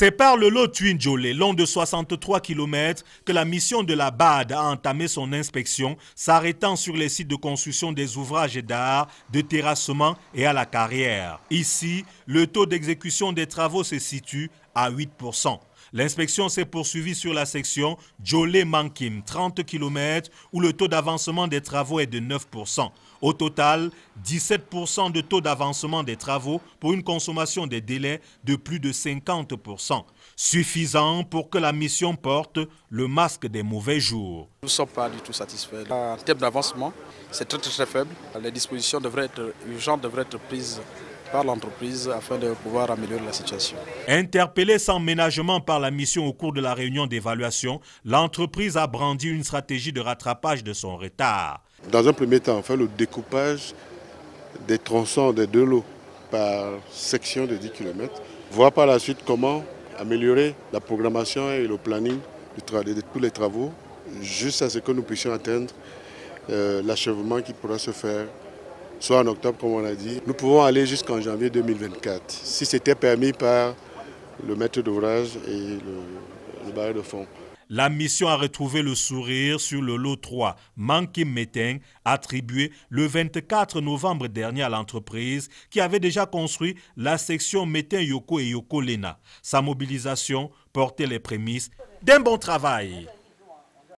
C'est par le lot Twinjolé, long de 63 km, que la mission de la BAD a entamé son inspection, s'arrêtant sur les sites de construction des ouvrages d'art, de terrassement et à la carrière. Ici, le taux d'exécution des travaux se situe à 8%. L'inspection s'est poursuivie sur la section Jolé-Mankim, 30 km, où le taux d'avancement des travaux est de 9%. Au total, 17% de taux d'avancement des travaux pour une consommation des délais de plus de 50%, suffisant pour que la mission porte le masque des mauvais jours. Nous ne sommes pas du tout satisfaits. En termes d'avancement, c'est très, très faible. Les dispositions devraient être, urgentes devraient être prises par l'entreprise afin de pouvoir améliorer la situation. Interpellée sans ménagement par la mission au cours de la réunion d'évaluation, l'entreprise a brandi une stratégie de rattrapage de son retard. Dans un premier temps, fait le découpage des tronçons des deux lots par section de 10 km, voir par la suite comment améliorer la programmation et le planning de tous les travaux, juste à ce que nous puissions atteindre euh, l'achèvement qui pourra se faire soit en octobre comme on a dit, nous pouvons aller jusqu'en janvier 2024, si c'était permis par le maître d'ouvrage et le, le de fond. La mission a retrouvé le sourire sur le lot 3 Manki Métain, attribué le 24 novembre dernier à l'entreprise qui avait déjà construit la section métain Yoko et Yoko Lena. Sa mobilisation portait les prémices d'un bon travail.